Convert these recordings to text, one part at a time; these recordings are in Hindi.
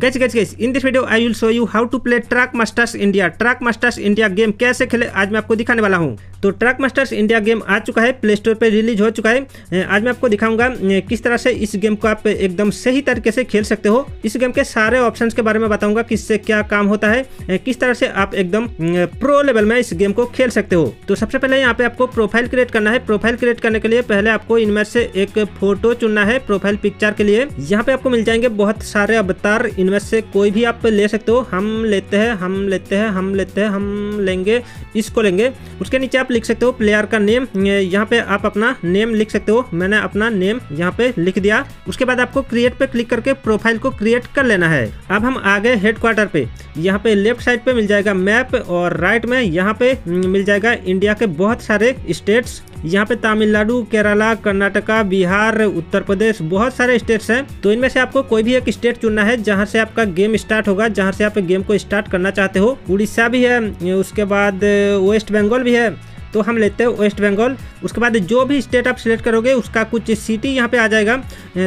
Gas guys guys in this video I will show you how to play track masters India track masters India game कैसे खेले आज मैं आपको दिखाने वाला हूँ तो ट्रैक मास्टर्स इंडिया गेम आ चुका है प्ले स्टोर पर रिलीज हो चुका है आज मैं आपको दिखाऊंगा किस तरह से इस गेम को आप एकदम सही तरीके से खेल सकते हो इस गेम के सारे ऑप्शन के बारे में बताऊंगा किससे क्या काम होता है किस तरह से आप एकदम प्रो लेवल में इस गेम को खेल सकते हो तो सबसे पहले यहाँ पे आपको प्रोफाइल क्रिएट करना है प्रोफाइल क्रिएट करने के लिए पहले आपको इनमें से एक फोटो चुनना है प्रोफाइल पिक्चर के लिए यहाँ पे आपको मिल जाएंगे बहुत सारे अवतार इनमें से कोई भी आप ले सकते हो हम लेते हैं हम लेते हैं हम लेते हैं हम लेंगे इसको लेंगे उसके नीचे आप लिख सकते हो प्लेयर का नेम यहाँ पे आप अपना नेम लिख सकते हो मैंने अपना नेम यहाँ पे लिख दिया उसके बाद आपको क्रिएट पे क्लिक करके प्रोफाइल को क्रिएट कर लेना है अब हम आगे हेड क्वार्टर पे यहाँ पे लेफ्ट साइड पे मिल जाएगा मैप और राइट में यहाँ पे मिल जाएगा इंडिया के बहुत सारे स्टेट्स यहाँ पे तमिलनाडु केरला कर्नाटका बिहार उत्तर प्रदेश बहुत सारे स्टेट्स हैं तो इनमें से आपको कोई भी एक स्टेट चुनना है जहाँ से आपका गेम स्टार्ट होगा जहाँ से आप गेम को स्टार्ट करना चाहते हो उड़ीसा भी है उसके बाद वेस्ट बंगाल भी है तो हम लेते हैं वेस्ट बंगाल उसके बाद जो भी स्टेट आप सिलेक्ट करोगे उसका कुछ सिटी यहाँ पे आ जाएगा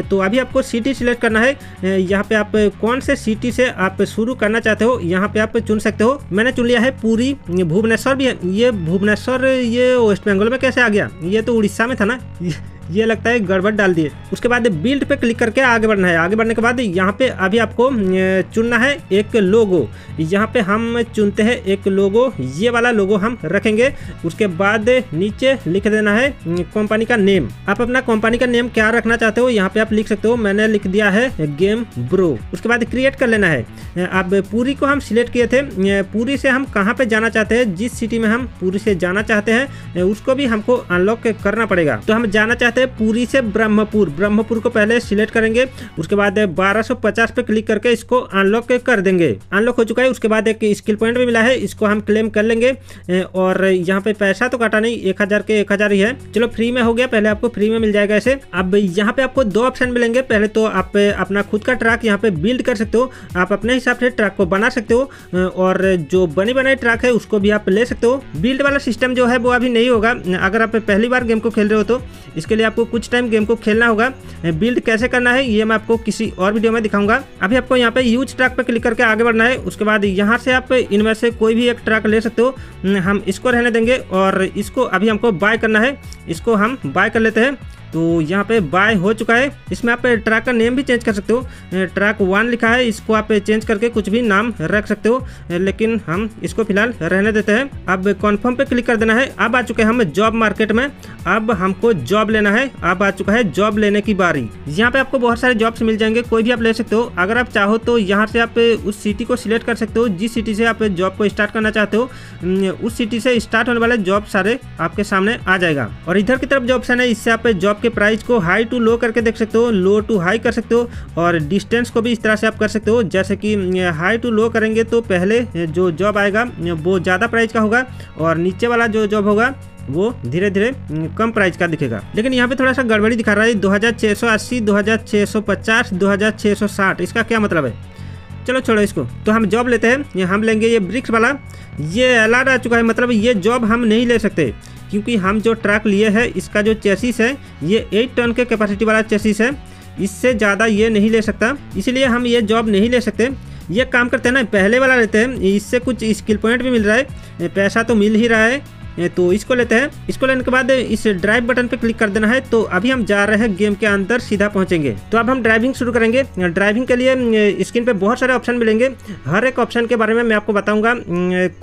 तो अभी आपको सिटी सिलेक्ट करना है यहाँ पर आप कौन से सिटी से आप शुरू करना चाहते हो यहाँ पे आप चुन सकते हो मैंने चुन लिया है पूरी भुवनेश्वर भी ये भुवनेश्वर ये वेस्ट बंगाल में कैसे आ गया ये तो उड़ीसा में था ना ये लगता है गड़बड़ डाल दिए उसके बाद बिल्ड पे क्लिक करके आगे बढ़ना है आगे बढ़ने के बाद यहाँ पे अभी आपको चुनना है एक लोगो यहाँ पे हम चुनते हैं एक लोगो ये वाला लोगो हम रखेंगे उसके बाद नीचे लिख देना है कंपनी का नेम आप अपना कंपनी का नेम क्या रखना चाहते हो यहाँ पे आप लिख सकते हो मैंने लिख दिया है गेम ब्रो उसके बाद क्रिएट कर लेना है अब पूरी को हम सिलेक्ट किए थे पूरी से हम कहाँ पे जाना चाहते हैं जिस सिटी में हम पूरी से जाना चाहते हैं उसको भी हमको अनलॉक करना पड़ेगा तो हम जाना चाहते जाते हैं पूरी से ब्रह्मपुर ब्रह्मपुर को पहले सिलेक्ट करेंगे उसके बाद 1250 पे क्लिक करके इसको अनलॉक कर देंगे अनलॉक हो चुका है उसके बाद एक स्किल पॉइंट भी मिला है इसको हम क्लेम कर लेंगे और यहाँ पे पैसा तो काटा नहीं एक के एक ही है चलो फ्री में हो गया पहले आपको फ्री में मिल जाएगा ऐसे अब यहाँ पे आपको दो ऑप्शन मिलेंगे पहले तो आप अपना खुद का ट्रैक यहाँ पे बिल्ड कर सकते हो आप अपने हिसाब से ट्रैक को बना सकते हो और जो बने बनाए ट्रैक है उसको भी आप ले सकते हो बिल्ड वाला सिस्टम जो है वो अभी नहीं होगा अगर आप पहली बार गेम को खेल रहे हो तो इसके लिए आपको कुछ टाइम गेम को खेलना होगा बिल्ड कैसे करना है ये मैं आपको किसी और वीडियो में दिखाऊंगा अभी आपको यहाँ पे यूज ट्रक पर क्लिक करके आगे बढ़ना है उसके बाद यहाँ से आप इनमें से कोई भी एक ट्रैक ले सकते हो हम इसको रहने देंगे और इसको अभी हमको बाय करना है इसको हम बाय कर लेते हैं तो यहाँ पे बाय हो चुका है इसमें आप ट्रैक का नेम भी चेंज कर सकते हो ट्रैक वन लिखा है इसको आप चेंज करके कुछ भी नाम रख सकते हो लेकिन हम इसको फिलहाल रहने देते हैं अब कॉन्फर्म पे क्लिक कर देना है अब आ चुके हैं हम जॉब मार्केट में अब हमको जॉब लेना है अब आ चुका है जॉब लेने की बारी यहाँ पे आपको बहुत सारे जॉब्स मिल जाएंगे कोई भी आप ले सकते हो अगर आप चाहो तो यहाँ से आप उस सिटी को सिलेक्ट कर सकते हो जिस सिटी से आप जॉब को स्टार्ट करना चाहते हो उस सिटी से स्टार्ट होने वाले जॉब सारे आपके सामने आ जाएगा और इधर की तरफ जो ऑप्शन है इससे आप जॉब आपके प्राइस को हाई टू लो करके देख सकते हो लो टू हाई कर सकते हो और डिस्टेंस को भी इस तरह से आप कर सकते हो जैसे कि हाई टू लो करेंगे तो पहले जो जॉब आएगा वो ज़्यादा प्राइस का होगा और नीचे वाला जो जॉब होगा वो धीरे धीरे कम प्राइस का दिखेगा लेकिन यहाँ पे थोड़ा सा गड़बड़ी दिखा रहा है 2680, 2650, 2660 इसका क्या मतलब है चलो छोड़ो इसको तो हम जॉब लेते हैं हम लेंगे ये ब्रिक्स वाला ये एलाड आ चुका है मतलब ये जॉब हम नहीं ले सकते क्योंकि हम जो ट्रक लिए हैं इसका जो चेसिस है ये एट टन के कैपेसिटी वाला चेसिस है इससे ज़्यादा ये नहीं ले सकता इसलिए हम ये जॉब नहीं ले सकते ये काम करते हैं ना पहले वाला लेते हैं इससे कुछ स्किल पॉइंट भी मिल रहा है पैसा तो मिल ही रहा है तो इसको लेते हैं इसको लेने के बाद इस ड्राइव बटन पे क्लिक कर देना है तो अभी हम जा रहे हैं गेम के अंदर सीधा पहुंचेंगे तो अब हम ड्राइविंग शुरू करेंगे ड्राइविंग के लिए स्क्रीन पे बहुत सारे ऑप्शन मिलेंगे हर एक ऑप्शन के बारे में मैं आपको बताऊंगा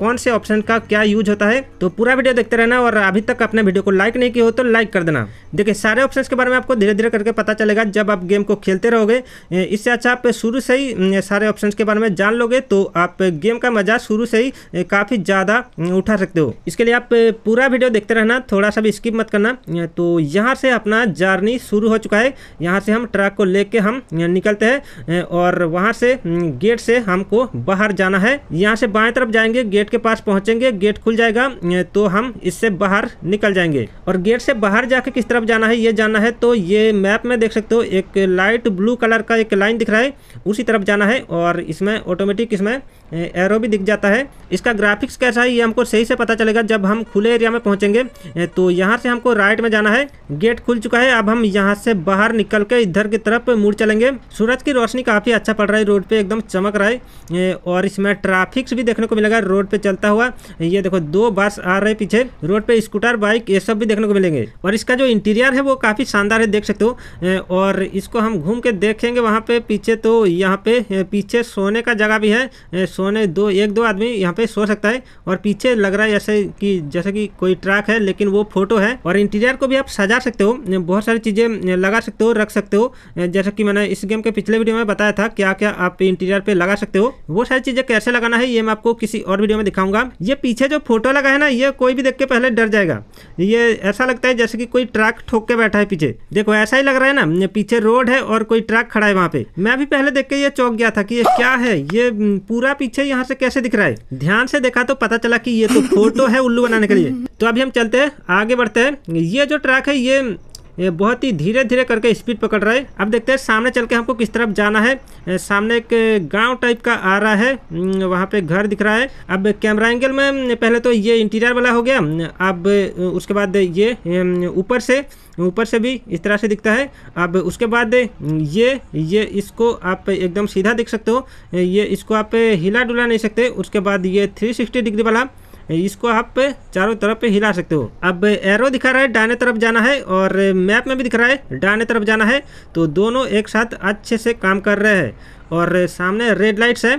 कौन से ऑप्शन का क्या यूज होता है तो पूरा वीडियो देखते रहना और अभी तक अपने वीडियो को लाइक नहीं किया हो तो लाइक कर देना देखिए सारे ऑप्शन के बारे में आपको धीरे धीरे करके पता चलेगा जब आप गेम को खेलते रहोगे इससे अच्छा आप शुरू से ही सारे ऑप्शन के बारे में जान लोगे तो आप गेम का मजा शुरू से ही काफ़ी ज़्यादा उठा सकते हो इसके लिए आप पूरा वीडियो देखते रहना थोड़ा सा भी स्किप मत करना तो यहाँ से अपना जर्नी शुरू हो चुका है यहाँ से हम ट्रक को लेके हम निकलते हैं और वहाँ से गेट से हमको बाहर जाना है यहाँ से बाएं तरफ जाएंगे गेट के पास पहुँचेंगे गेट खुल जाएगा तो हम इससे बाहर निकल जाएंगे और गेट से बाहर जाके किस तरफ जाना है ये जाना है तो ये मैप में देख सकते हो एक लाइट ब्लू कलर का एक लाइन दिख रहा है उसी तरफ जाना है और इसमें ऑटोमेटिक इसमें एरो भी दिख जाता है इसका ग्राफिक्स कैसा है ये हमको सही से पता चलेगा जब हम खुले एरिया में पहुंचेंगे तो यहाँ से हमको राइट में जाना है गेट खुल चुका है अब हम यहाँ से बाहर निकल के इधर की तरफ मुड़ चलेंगे सूरज की रोशनी काफ़ी अच्छा पड़ रहा है रोड पर एकदम चमक रहा है और इसमें ट्रैफिक्स भी देखने को मिलेगा रोड पर चलता हुआ ये देखो दो बस आ रहे पीछे रोड पर स्कूटर बाइक ये सब भी देखने को मिलेंगे और इसका जो इंटीरियर है वो काफ़ी शानदार है देख सकते हो और इसको हम घूम के देखेंगे वहाँ पे पीछे तो यहाँ पे पीछे सोने का जगह भी है सोने दो एक दो आदमी यहाँ पे सो सकता है और पीछे लग रहा है जैसे कि जैसे कि कोई ट्रैक है लेकिन वो फोटो है और इंटीरियर को भी आप सजा सकते हो बहुत सारी चीज़ें लगा सकते हो रख सकते हो जैसे कि मैंने इस गेम के पिछले वीडियो में बताया था क्या क्या आप इंटीरियर पे लगा सकते हो वो सारी चीज़ें कैसे लगाना है ये मैं आपको किसी और वीडियो में दिखाऊंगा ये पीछे जो फोटो लगा है ना ये कोई भी देख के पहले डर जाएगा ये ऐसा लगता है जैसे कि कोई ट्रक ठोक के बैठा है पीछे देखो ऐसा ही लग रहा है ना पीछे रोड है और कोई ट्रक खड़ा है वहाँ पे मैं भी पहले देख के ये चौक गया था कि ये क्या है ये पूरा पीछे यहाँ से कैसे दिख रहा है ध्यान से देखा तो पता चला कि ये तो फोटो है उल्लू बनाने के लिए तो अभी हम चलते हैं आगे बढ़ते हैं ये जो ट्रैक है ये ये बहुत ही धीरे धीरे करके स्पीड पकड़ रहा है अब देखते हैं सामने चल के हमको किस तरफ जाना है सामने एक गांव टाइप का आ रहा है वहाँ पे घर दिख रहा है अब कैमरा एंगल में पहले तो ये इंटीरियर वाला हो गया अब उसके बाद ये ऊपर से ऊपर से भी इस तरह से दिखता है अब उसके बाद ये ये इसको आप एकदम सीधा देख सकते हो ये इसको आप हिला डुला नहीं सकते उसके बाद ये थ्री डिग्री वाला इसको आप चारों तरफ पे हिला सकते हो अब एरो दिखा रहा है डाने तरफ जाना है और मैप में भी दिख रहा है डाने तरफ जाना है तो दोनों एक साथ अच्छे से काम कर रहे हैं और सामने रेड लाइट्स है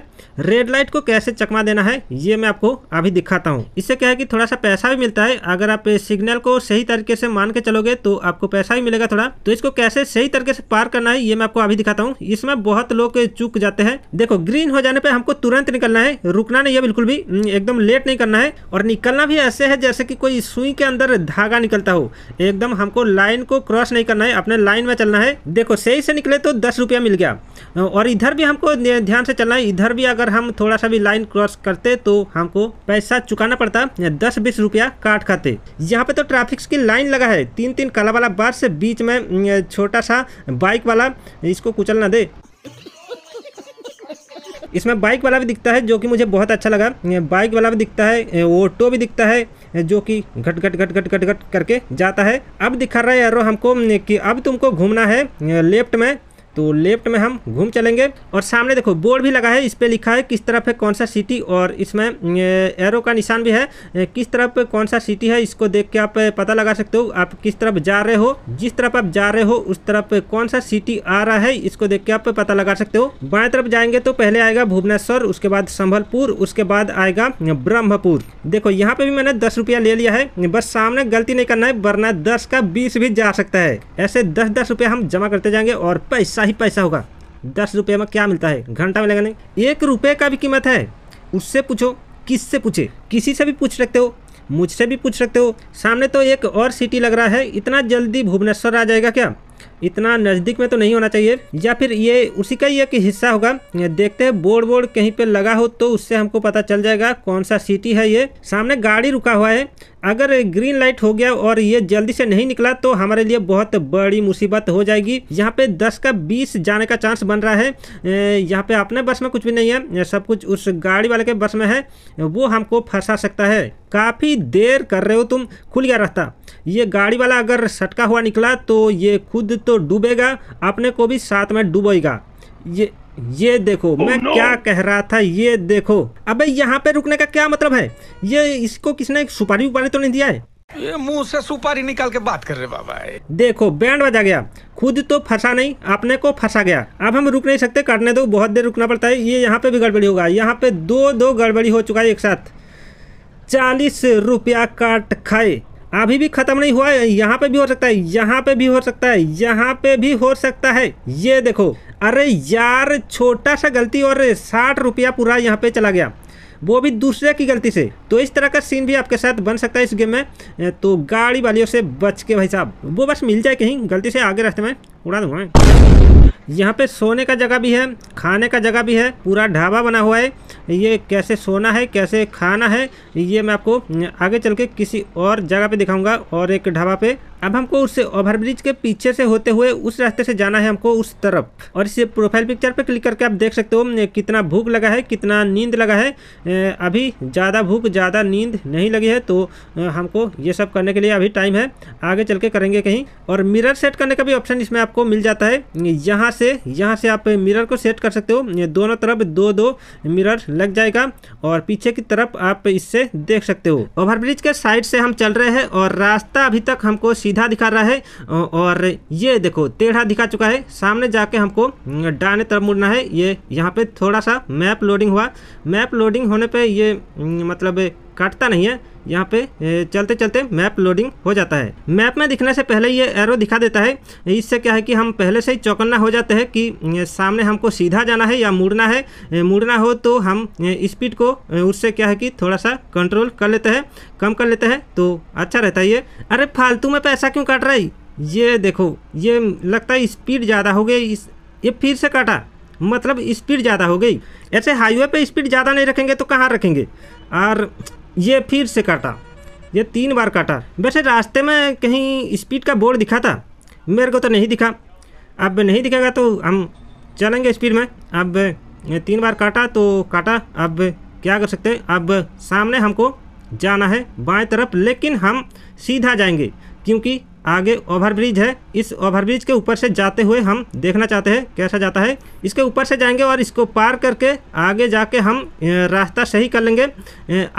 रेड लाइट को कैसे चकमा देना है ये मैं आपको अभी दिखाता हूँ इससे क्या है कि थोड़ा सा पैसा भी मिलता है अगर आप सिग्नल को सही तरीके से मान के चलोगे तो आपको पैसा भी मिलेगा थोड़ा तो इसको कैसे सही तरीके से पार करना है ये मैं आपको अभी दिखाता हूँ इसमें बहुत लोग चूक जाते हैं देखो ग्रीन हो जाने पर हमको तुरंत निकलना है रुकना नहीं है बिल्कुल भी हम्म, एकदम लेट नहीं करना है और निकलना भी ऐसे है जैसे कि कोई सुई के अंदर धागा निकलता हो एकदम हमको लाइन को क्रॉस नहीं करना है अपने लाइन में चलना है देखो सही से निकले तो दस रुपया मिल गया और इधर भी हमको ध्यान से चलना है इधर भी अगर हम थोड़ा सा भी लाइन क्रॉस करते तो हमको पैसा चुकाना पड़ता दस बीस रुपया काट खाते यहाँ पे तो ट्रैफिक की लाइन लगा है तीन तीन काला वाला बस बीच में छोटा सा बाइक वाला इसको कुचल ना दे इसमें बाइक वाला भी दिखता है जो कि मुझे बहुत अच्छा लगा बाइक वाला भी दिखता है ऑटो भी दिखता है जो कि घट घट घट घट घट घट करके जाता है अब दिखा रहा है यारो हमको कि अब तुमको घूमना है लेफ्ट में तो लेफ्ट में हम घूम चलेंगे और सामने देखो बोर्ड भी लगा है इस पर लिखा है किस तरफ है कौन सा सिटी और इसमें एरो का निशान भी है किस तरफ कौन सा सिटी है इसको देख के आप पता लगा सकते हो आप किस तरफ जा रहे हो जिस तरफ आप जा रहे हो उस तरफ कौन सा सिटी आ रहा है इसको देख के आप पता लगा सकते हो बाएं तरफ जाएंगे तो पहले आएगा भुवनेश्वर उसके बाद संभलपुर उसके बाद आएगा ब्रह्मपुर देखो यहाँ पे भी मैंने दस रुपया ले लिया है बस सामने गलती नहीं करना है वरना दस का बीस भी जा सकता है ऐसे दस दस रुपया हम जमा करते जाएंगे और पैसा कितना ही पैसा होगा दस रुपये में क्या मिलता है घंटा में लगाने एक रुपये का भी कीमत है उससे पूछो किससे पूछे किसी से भी पूछ सकते हो मुझसे भी पूछ सकते हो सामने तो एक और सिटी लग रहा है इतना जल्दी भुवनेश्वर आ जाएगा क्या इतना नज़दीक में तो नहीं होना चाहिए या फिर ये उसी का ही एक हिस्सा होगा देखते हैं बोर्ड बोर्ड कहीं पे लगा हो तो उससे हमको पता चल जाएगा कौन सा सिटी है ये सामने गाड़ी रुका हुआ है अगर ग्रीन लाइट हो गया और ये जल्दी से नहीं निकला तो हमारे लिए बहुत बड़ी मुसीबत हो जाएगी यहाँ पे दस का बीस जाने का चांस बन रहा है यहाँ पे अपने बस में कुछ भी नहीं है सब कुछ उस गाड़ी वाले के बस में है वो हमको फंसा सकता है काफ़ी देर कर रहे हो तुम खुल गया रहता ये गाड़ी वाला अगर सटका हुआ निकला तो ये खुद तो डूबेगा अपने को भी साथ में डूबेगा ये ये देखो oh, मैं no. क्या कह रहा था ये देखो अबे यहाँ पे रुकने का क्या मतलब है ये इसको किसने सुपारी उपारी तो नहीं दिया है ये मुंह से सुपारी निकाल के बात कर रहे बाबा देखो बैंड बजा गया खुद तो फंसा नहीं अपने को फंसा गया अब हम रुक नहीं सकते काटने दो बहुत देर रुकना पड़ता है ये यहाँ पे भी गड़बड़ी होगा यहाँ पे दो दो गड़बड़ी हो चुका है एक साथ चालीस रुपया काट खाए अभी भी खत्म नहीं हुआ है यहाँ पे भी हो सकता है यहाँ पे भी हो सकता है यहाँ पे भी हो सकता है ये देखो अरे यार छोटा सा गलती और साठ रुपया पूरा यहाँ पे चला गया वो भी दूसरे की गलती से तो इस तरह का सीन भी आपके साथ बन सकता है इस गेम में तो गाड़ी वालियों से बच के भाई साहब वो बस मिल जाए कहीं गलती से आगे रास्ते में उड़ा दूंगा यहाँ पे सोने का जगह भी है खाने का जगह भी है पूरा ढाबा बना हुआ है ये कैसे सोना है कैसे खाना है ये मैं आपको आगे चल के किसी और जगह पे दिखाऊंगा और एक ढाबा पे अब हमको उस ओवरब्रिज के पीछे से होते हुए उस रास्ते से जाना है हमको उस तरफ और इस प्रोफाइल पिक्चर पे क्लिक करके आप देख सकते हो कितना भूख लगा है कितना नींद लगा है अभी ज़्यादा भूख ज़्यादा नींद नहीं लगी है तो हमको ये सब करने के लिए अभी टाइम है आगे चल के करेंगे कहीं और मिरर सेट करने का भी ऑप्शन इसमें आपको मिल जाता है यहाँ से यहाँ से आप मिरर को सेट कर सकते हो दोनों तरफ दो दो मिरर लग जाएगा और पीछे की तरफ आप इससे देख सकते हो ओवरब्रिज के साइड से हम चल रहे हैं और रास्ता अभी तक हमको सीधे सीधा दिखा रहा है और ये देखो टेढ़ा दिखा चुका है सामने जाके हमको डाने तरफ मुड़ना है ये यहाँ पे थोड़ा सा मैप लोडिंग हुआ मैप लोडिंग होने पे ये मतलब काटता नहीं है यहाँ पे चलते चलते मैप लोडिंग हो जाता है मैप में दिखने से पहले ये एरो दिखा देता है इससे क्या है कि हम पहले से ही चौकन्ना हो जाते हैं कि सामने हमको सीधा जाना है या मुड़ना है मुड़ना हो तो हम स्पीड को उससे क्या है कि थोड़ा सा कंट्रोल कर लेते हैं कम कर लेते हैं तो अच्छा रहता है ये अरे फालतू में पैसा क्यों काट रहा है ये देखो ये लगता है स्पीड ज़्यादा हो गई इस ये फिर से काटा मतलब स्पीड ज़्यादा हो गई ऐसे हाईवे पे स्पीड ज़्यादा नहीं रखेंगे तो कहाँ रखेंगे और ये फिर से काटा ये तीन बार काटा वैसे रास्ते में कहीं स्पीड का बोर्ड दिखा था मेरे को तो नहीं दिखा अब नहीं दिखेगा तो हम चलेंगे स्पीड में अब तीन बार काटा तो काटा अब क्या कर सकते हैं अब सामने हमको जाना है बाएं तरफ लेकिन हम सीधा जाएंगे क्योंकि आगे ओवरब्रिज है इस ओवरब्रिज के ऊपर से जाते हुए हम देखना चाहते हैं कैसा जाता है इसके ऊपर से जाएंगे और इसको पार करके आगे जाके हम रास्ता सही कर लेंगे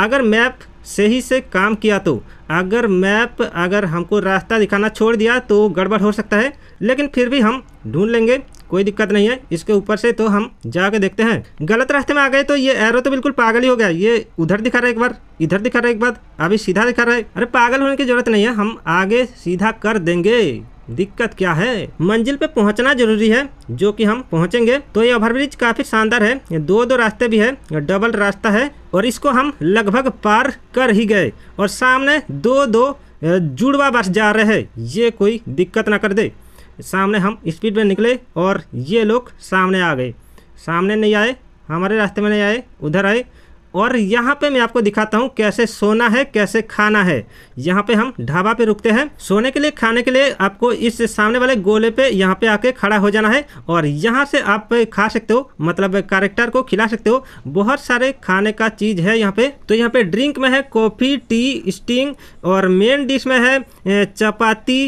अगर मैप सही से काम किया तो अगर मैप अगर हमको रास्ता दिखाना छोड़ दिया तो गड़बड़ हो सकता है लेकिन फिर भी हम ढूंढ लेंगे कोई दिक्कत नहीं है इसके ऊपर से तो हम जाके देखते हैं गलत रास्ते में आ गए तो ये एरो तो बिल्कुल पागल ही हो गया ये उधर दिखा रहा है एक बार इधर दिखा रहा है एक बार अभी सीधा दिखा रहा है अरे पागल होने की जरूरत नहीं है हम आगे सीधा कर देंगे दिक्कत क्या है मंजिल पे पहुंचना जरूरी है जो कि हम पहुंचेंगे तो ये ओवरब्रिज काफी शानदार है दो दो रास्ते भी है डबल रास्ता है और इसको हम लगभग पार कर ही गए और सामने दो दो जुड़वा बस जा रहे हैं ये कोई दिक्कत ना कर दे सामने हम स्पीड में निकले और ये लोग सामने आ गए सामने नहीं आए हमारे रास्ते में नहीं आए उधर आए और यहाँ पे मैं आपको दिखाता हूँ कैसे सोना है कैसे खाना है यहाँ पे हम ढाबा पे रुकते हैं सोने के लिए खाने के लिए आपको इस सामने वाले गोले पे यहाँ पे आके खड़ा हो जाना है और यहाँ से आप खा सकते हो मतलब कैरेक्टर को खिला सकते हो बहुत सारे खाने का चीज़ है यहाँ पे तो यहाँ पे ड्रिंक में है कॉफ़ी टी स्टिंग और मेन डिश में है चपाती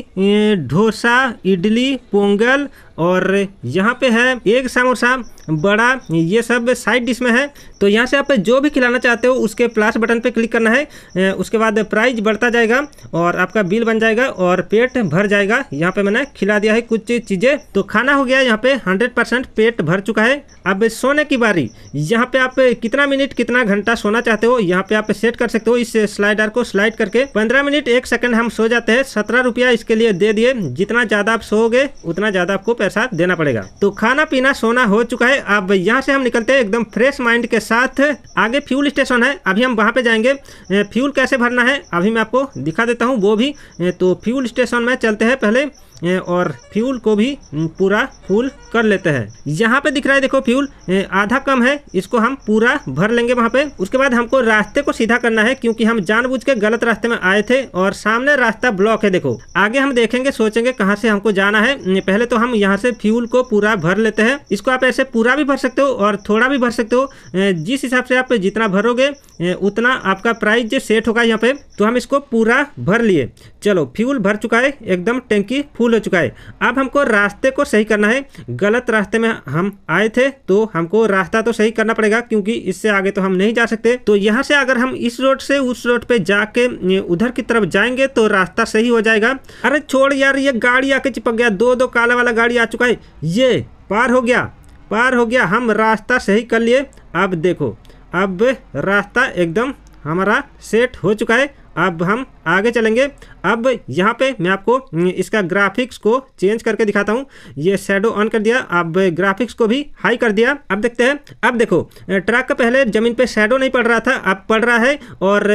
डोसा इडली पोंगल और यहाँ पे है एक समोसा बड़ा ये सब साइड डिश में है तो यहाँ से आप जो भी खिलाना चाहते हो उसके प्लस बटन पे क्लिक करना है उसके बाद प्राइस बढ़ता जाएगा और आपका बिल बन जाएगा और पेट भर जाएगा यहाँ पे मैंने खिला दिया है कुछ चीज़ें तो खाना हो गया यहाँ पे 100 परसेंट पेट भर चुका है अब सोने की बारी यहाँ पे आप कितना मिनट कितना घंटा सोना चाहते हो यहाँ पे आप सेट कर सकते हो इस स्लाइडर को स्लाइड करके पंद्रह मिनट एक सेकेंड हम सो जाते हैं सत्रह रुपया इसके लिए दे दिए जितना ज़्यादा आप सोओगे उतना ज़्यादा आपको पैसा साथ देना पड़ेगा तो खाना पीना सोना हो चुका है अब यहाँ से हम निकलते हैं एकदम फ्रेश माइंड के साथ आगे फ्यूल स्टेशन है अभी हम वहाँ पे जाएंगे फ्यूल कैसे भरना है अभी मैं आपको दिखा देता हूँ वो भी तो फ्यूल स्टेशन में चलते हैं पहले और फ्यूल को भी पूरा फुल कर लेते हैं यहाँ पे दिख रहा है देखो फ्यूल आधा कम है इसको हम पूरा भर लेंगे वहाँ पे उसके बाद हमको रास्ते को सीधा करना है क्योंकि हम जानबूझ के गलत रास्ते में आए थे और सामने रास्ता ब्लॉक है देखो आगे हम देखेंगे सोचेंगे कहाँ से हमको जाना है पहले तो हम यहाँ से फ्यूल को पूरा भर लेते हैं इसको आप ऐसे पूरा भी भर सकते हो और थोड़ा भी भर सकते हो जिस हिसाब से आप जितना भरोगे उतना आपका प्राइस जो सेट होगा यहाँ पे तो हम इसको पूरा भर लिए चलो फ्यूल भर चुका है एकदम टैंकी फुल भूल हो चुका है अब हमको रास्ते को सही करना है गलत रास्ते में हम आए थे तो हमको रास्ता तो सही करना पड़ेगा क्योंकि इससे आगे तो हम नहीं जा सकते तो यहाँ से अगर हम इस रोड से उस रोड पे जाके उधर की तरफ जाएंगे तो रास्ता सही हो जाएगा अरे छोड़ यार ये गाड़ी आके चिपक गया दो दो काला वाला गाड़ी आ चुका है ये पार हो गया पार हो गया हम रास्ता सही कर लिए अब देखो अब रास्ता एकदम हमारा सेट हो चुका है अब हम आगे चलेंगे अब यहाँ पे मैं आपको इसका ग्राफिक्स को चेंज करके दिखाता हूँ ये शेडो ऑन कर दिया अब ग्राफिक्स को भी हाई कर दिया अब देखते हैं अब देखो ट्रक का पहले ज़मीन पे शेडो नहीं पड़ रहा था अब पड़ रहा है और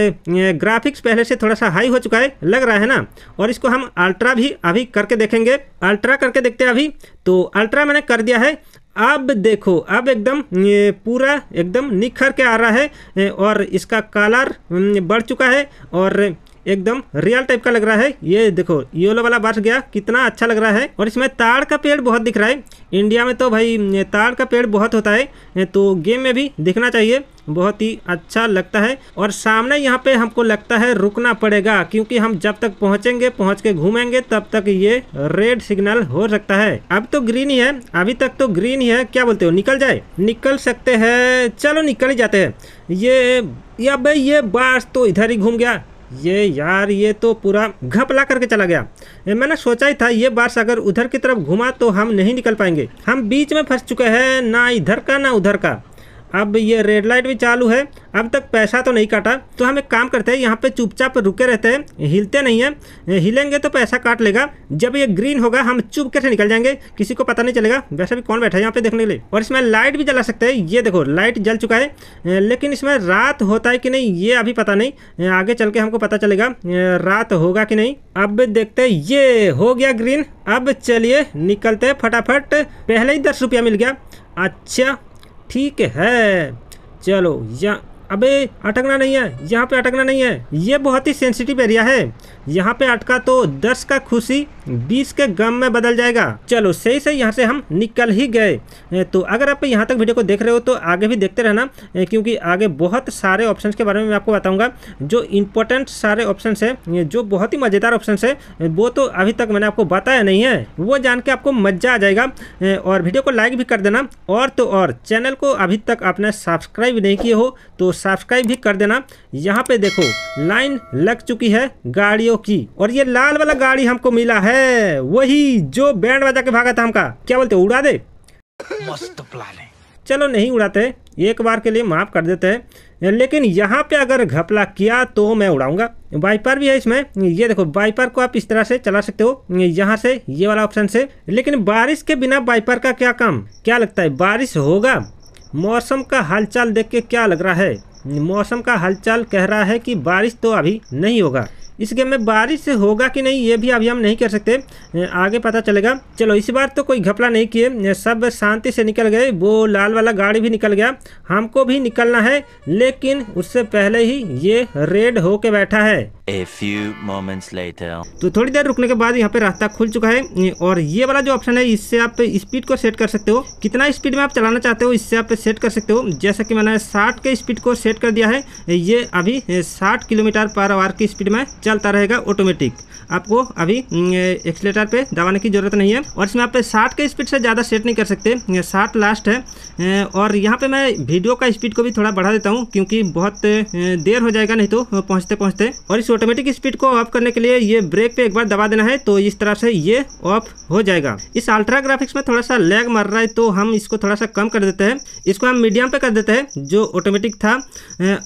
ग्राफिक्स पहले से थोड़ा सा हाई हो चुका है लग रहा है ना और इसको हम अल्ट्रा भी अभी करके देखेंगे अल्ट्रा करके देखते हैं अभी तो अल्ट्रा मैंने कर दिया है अब देखो अब एकदम पूरा एकदम निखर के आ रहा है और इसका कलर हम्म, बढ़ चुका है और एकदम रियल टाइप का लग रहा है ये देखो येलो वाला बच गया कितना अच्छा लग रहा है और इसमें ताड़ का पेड़ बहुत दिख रहा है इंडिया में तो भाई ताड़ का पेड़ बहुत होता है तो गेम में भी दिखना चाहिए बहुत ही अच्छा लगता है और सामने यहाँ पे हमको लगता है रुकना पड़ेगा क्योंकि हम जब तक पहुँचेंगे पहुँच के घूमेंगे तब तक ये रेड सिग्नल हो सकता है अब तो ग्रीन ही है अभी तक तो ग्रीन ही है क्या बोलते हो निकल जाए निकल सकते हैं चलो निकल ही जाते हैं ये या भाई ये बार तो इधर ही घूम गया ये यार ये तो पूरा घपला करके चला गया मैंने सोचा ही था ये बारिश अगर उधर की तरफ घुमा तो हम नहीं निकल पाएंगे हम बीच में फंस चुके हैं ना इधर का ना उधर का अब ये रेड लाइट भी चालू है अब तक पैसा तो नहीं काटा तो हम एक काम करते हैं यहाँ पे चुपचाप रुके रहते हैं हिलते नहीं हैं हिलेंगे तो पैसा काट लेगा जब ये ग्रीन होगा हम चुप कैसे निकल जाएंगे किसी को पता नहीं चलेगा वैसे भी कौन बैठा है यहाँ पे देखने के लिए और इसमें लाइट भी जला सकते हैं ये देखो लाइट जल चुका है लेकिन इसमें रात होता है कि नहीं ये अभी पता नहीं आगे चल के हमको पता चलेगा रात होगा कि नहीं अब देखते ये हो गया ग्रीन अब चलिए निकलते फटाफट पहले ही दस रुपया मिल गया अच्छा ठीक है चलो यहाँ अबे अटकना नहीं है यहाँ पे अटकना नहीं है ये बहुत ही सेंसिटिव एरिया है यहाँ पे अटका तो दस का खुशी बीस के गम में बदल जाएगा चलो सही सही यहाँ से हम निकल ही गए तो अगर आप यहाँ तक वीडियो को देख रहे हो तो आगे भी देखते रहना क्योंकि आगे बहुत सारे ऑप्शन के बारे में मैं आपको बताऊंगा जो इम्पोर्टेंट सारे ऑप्शन है जो बहुत ही मज़ेदार ऑप्शन है वो तो अभी तक मैंने आपको बताया नहीं है वो जान के आपको मज़ा आ जाएगा और वीडियो को लाइक भी कर देना और तो और चैनल को अभी तक आपने सब्सक्राइब नहीं किए हो तो सब्सक्राइब भी कर देना यहाँ पे देखो लाइन लग चुकी है गाड़ियों की और ये लाल वाला गाड़ी हमको मिला है है वही जो बैंड बजा के भागा था हमका क्या बोलते उड़ा दे मस्त प्लान है चलो नहीं उड़ाते एक बार के लिए माफ़ कर देते हैं लेकिन यहाँ पे अगर घपला किया तो मैं उड़ाऊंगा वाइपर भी है इसमें ये देखो वाइपर को आप इस तरह से चला सकते हो यहाँ से ये वाला ऑप्शन से लेकिन बारिश के बिना वाइपर का क्या काम क्या लगता है बारिश होगा मौसम का हालचाल देख के क्या लग रहा है मौसम का हालचाल कह रहा है कि बारिश तो अभी नहीं होगा इस गेम में बारिश होगा कि नहीं ये भी अभी हम नहीं कर सकते आगे पता चलेगा चलो इस बार तो कोई घपला नहीं किए सब शांति से निकल गए वो लाल वाला गाड़ी भी निकल गया हमको भी निकलना है लेकिन उससे पहले ही ये रेड होके बैठा है A few moments later. तो थोड़ी देर रुकने के बाद यहाँ पे रास्ता खुल चुका है और ये वाला जो ऑप्शन है इससे आप स्पीड को सेट कर सकते हो कितना स्पीड में आप चलाना चाहते हो इससे आप सेट कर सकते हो जैसा कि मैंने 60 के स्पीड को सेट कर दिया है ये अभी 60 किलोमीटर पर आवर की स्पीड में चलता रहेगा ऑटोमेटिक आपको अभी एक्सलेटर पे दबाने की ज़रूरत नहीं है और इसमें आप साठ के स्पीड से ज़्यादा सेट नहीं कर सकते साठ लास्ट है और यहाँ पे मैं वीडियो का स्पीड को भी थोड़ा बढ़ा देता हूँ क्योंकि बहुत देर हो जाएगा नहीं तो पहुँचते पहुँचते और इस ऑटोमेटिक स्पीड को ऑफ करने के लिए ये ब्रेक पे एक बार दबा देना है तो इस तरह से ये ऑफ हो जाएगा इस अल्ट्रा ग्राफिक्स में थोड़ा सा लैग मर रहा है तो हम इसको थोड़ा सा कम कर देते हैं इसको हम मीडियम पे कर देते हैं जो ऑटोमेटिक था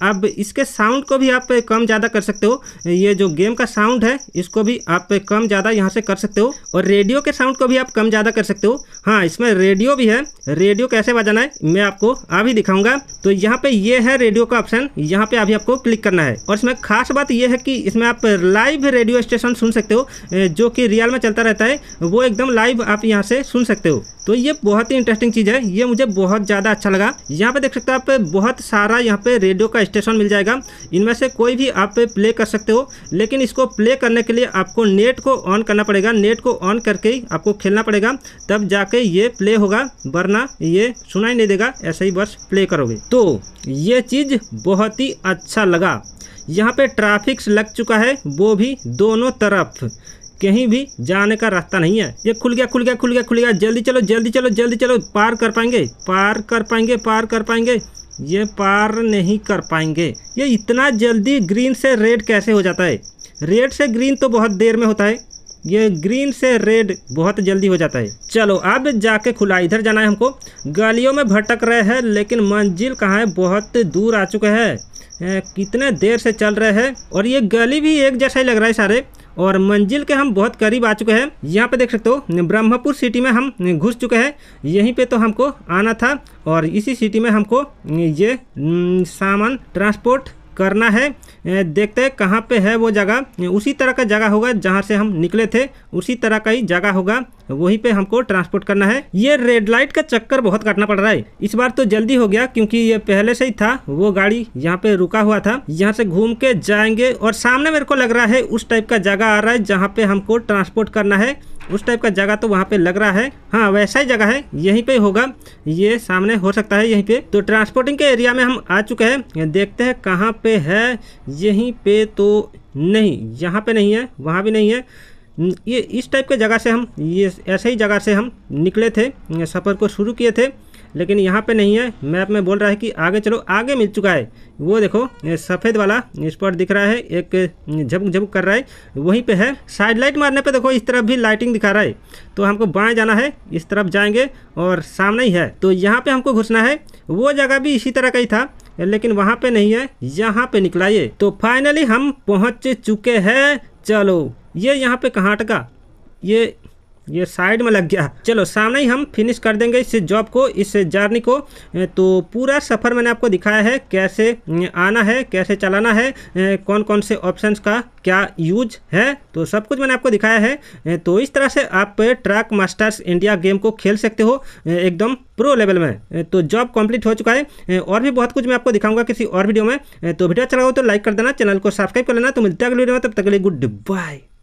अब इसके साउंड को भी आप कम ज़्यादा कर सकते हो ये जो गेम का साउंड है इसको भी आप कम ज़्यादा यहाँ से कर सकते हो और रेडियो के साउंड को भी आप कम ज़्यादा कर सकते हो हाँ इसमें रेडियो भी है रेडियो कैसे बजाना है मैं आपको अभी दिखाऊंगा तो यहाँ पे ये है रेडियो का ऑप्शन यहाँ पे अभी आपको क्लिक करना है और इसमें खास बात यह है कि इसमें आप लाइव रेडियो स्टेशन सुन सकते हो जो कि रियल में चलता रहता है वो एकदम लाइव आप यहाँ से सुन सकते हो तो ये बहुत ही इंटरेस्टिंग चीज़ है ये मुझे बहुत ज़्यादा अच्छा लगा यहाँ पे देख सकते हो आप बहुत सारा यहाँ पे रेडियो का स्टेशन मिल जाएगा इनमें से कोई भी आप प्ले कर सकते हो लेकिन इसको प्ले करने के लिए आपको नेट को ऑन करना पड़ेगा नेट को ऑन करके ही आपको खेलना पड़ेगा तब जाके ये प्ले होगा वरना ये सुनाई नहीं देगा ऐसे ही बस प्ले करोगे तो ये चीज़ बहुत ही अच्छा लगा यहाँ पे ट्रैफिक्स लग चुका है वो भी दोनों तरफ कहीं भी जाने का रास्ता नहीं है ये खुल गया खुल गया खुल गया खुल गया जल्दी चलो जल्दी चलो जल्दी चलो पार कर पाएंगे पार कर पाएंगे पार कर पाएंगे ये पार नहीं कर पाएंगे ये इतना जल्दी ग्रीन से रेड कैसे हो जाता है रेड से ग्रीन तो बहुत देर में होता है ये ग्रीन से रेड बहुत जल्दी हो जाता है चलो अब जाके खुला इधर जाना है हमको गलियों में भटक रहे हैं लेकिन मंजिल कहाँ है बहुत दूर आ चुके हैं कितने देर से चल रहे हैं और ये गली भी एक जैसा ही लग रहा है सारे और मंजिल के हम बहुत करीब आ चुके हैं यहाँ पे देख सकते हो ब्रह्मपुर सिटी में हम घुस चुके हैं यहीं पे तो हमको आना था और इसी सिटी में हमको ये सामान ट्रांसपोर्ट करना है देखते हैं कहाँ पे है वो जगह उसी तरह का जगह होगा जहाँ से हम निकले थे उसी तरह का ही जगह होगा वहीं पे हमको ट्रांसपोर्ट करना है ये रेड लाइट का चक्कर बहुत काटना पड़ रहा है इस बार तो जल्दी हो गया क्योंकि ये पहले से ही था वो गाड़ी यहाँ पे रुका हुआ था यहाँ से घूम के जाएंगे और सामने मेरे को लग रहा है उस टाइप का जगह आ रहा है जहाँ पे हमको ट्रांसपोर्ट करना है उस टाइप का जगह तो वहाँ पे लग रहा है हाँ वैसा ही जगह है यहीं पे होगा ये सामने हो सकता है यहीं पे तो ट्रांसपोर्टिंग के एरिया में हम आ चुके हैं देखते हैं कहाँ पे है यहीं पे तो नहीं यहाँ पे नहीं है वहाँ भी नहीं है ये इस टाइप के जगह से हम ये ऐसे ही जगह से हम निकले थे सफ़र को शुरू किए थे लेकिन यहाँ पे नहीं है मैप में बोल रहा है कि आगे चलो आगे मिल चुका है वो देखो सफ़ेद वाला स्पॉट दिख रहा है एक झमक झमक कर रहा है वहीं पे है साइड लाइट मारने पे देखो इस तरफ भी लाइटिंग दिखा रहा है तो हमको बाएं जाना है इस तरफ जाएंगे और सामने ही है तो यहाँ पे हमको घुसना है वो जगह भी इसी तरह का ही था लेकिन वहाँ पे नहीं है यहाँ पे निकला ये तो फाइनली हम पहुँच चुके हैं चलो ये यहाँ पे कहाँ अटका ये ये साइड में लग गया चलो सामने ही हम फिनिश कर देंगे इस जॉब को इस जर्नी को तो पूरा सफ़र मैंने आपको दिखाया है कैसे आना है कैसे चलाना है कौन कौन से ऑप्शन का क्या यूज है तो सब कुछ मैंने आपको दिखाया है तो इस तरह से आप ट्रैक मास्टर्स इंडिया गेम को खेल सकते हो एकदम प्रो लेवल में तो जॉब कंप्लीट हो चुका है और भी बहुत कुछ मैं आपको दिखाऊंगा किसी और वीडियो में तो वीडियो अच्छा लगा तो लाइक कर देना चैनल को सब्सक्राइब कर लेना तो मिलते अगले वीडियो में तब तक गुड बाय